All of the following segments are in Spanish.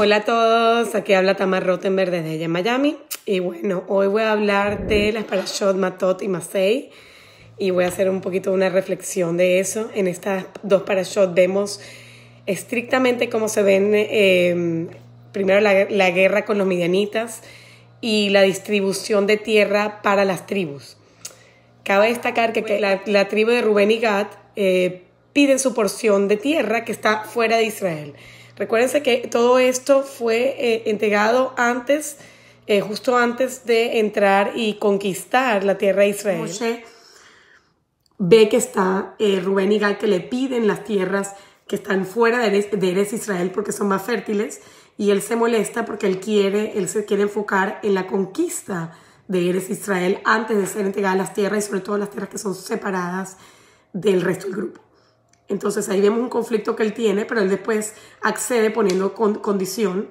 Hola a todos, aquí habla Tamar Rottenberg desde ella en Miami. Y bueno, hoy voy a hablar de las Parashot Matot y Masei. Y voy a hacer un poquito una reflexión de eso. En estas dos Parashot vemos estrictamente cómo se ven em, primero la, guerra con los midianitas y la distribución de tierra para las tribus. Cabe destacar que la, tribu de Rubén y Gad eh, piden su porción de tierra que está fuera de Israel. Recuérdense que todo esto fue eh, entregado antes, eh, justo antes de entrar y conquistar la tierra de Israel. Moshe ve que está eh, Rubén y Gal que le piden las tierras que están fuera de Eres, de Israel porque son más fértiles y él se molesta porque él quiere, él se quiere enfocar en la conquista de Eres Israel antes de ser entregadas las tierras y sobre todo las tierras que son separadas del resto del grupo. Entonces ahí vemos un conflicto que él tiene, pero él después accede poniendo condición,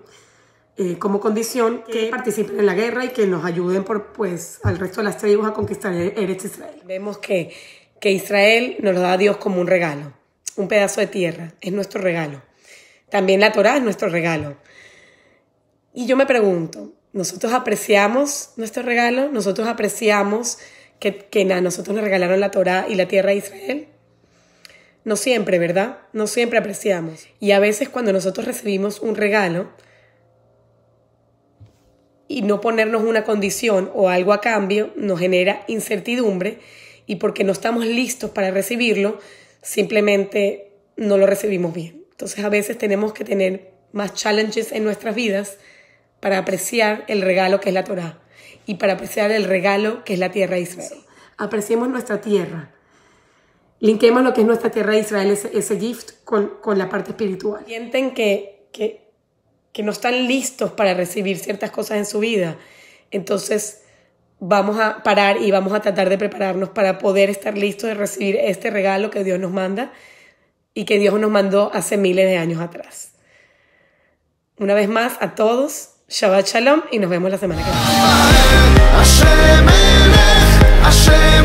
eh, como condición que participen en la guerra y que nos ayuden por, pues, al resto de las tribus a conquistar e-, Eretz Israel. Vemos que, Israel nos lo da a Dios como un regalo, un pedazo de tierra, es nuestro regalo. También la Torah es nuestro regalo. Y yo me pregunto, ¿nosotros apreciamos nuestro regalo? ¿Nosotros apreciamos que, que a nosotros nos regalaron la Torah y la tierra de Israel? No siempre, ¿verdad? No siempre apreciamos. Y a veces cuando nosotros recibimos un regalo y no ponernos una condición o algo a cambio nos genera incertidumbre y porque no estamos listos para recibirlo, simplemente no lo recibimos bien. Entonces a veces tenemos que tener más challenges en nuestras vidas para apreciar el regalo que es la Torah y para apreciar el regalo que es la tierra de Israel. Apreciemos nuestra tierra, linquemos lo que es nuestra tierra de Israel, ese, gift, con, con, la parte espiritual. Sienten que, que, que no están listos para recibir ciertas cosas en su vida. Entonces vamos a parar y vamos a tratar de prepararnos para poder estar listos de recibir este regalo que Dios nos manda y que Dios nos mandó hace miles de años atrás. Una vez más a todos, Shabbat Shalom y nos vemos la semana que viene.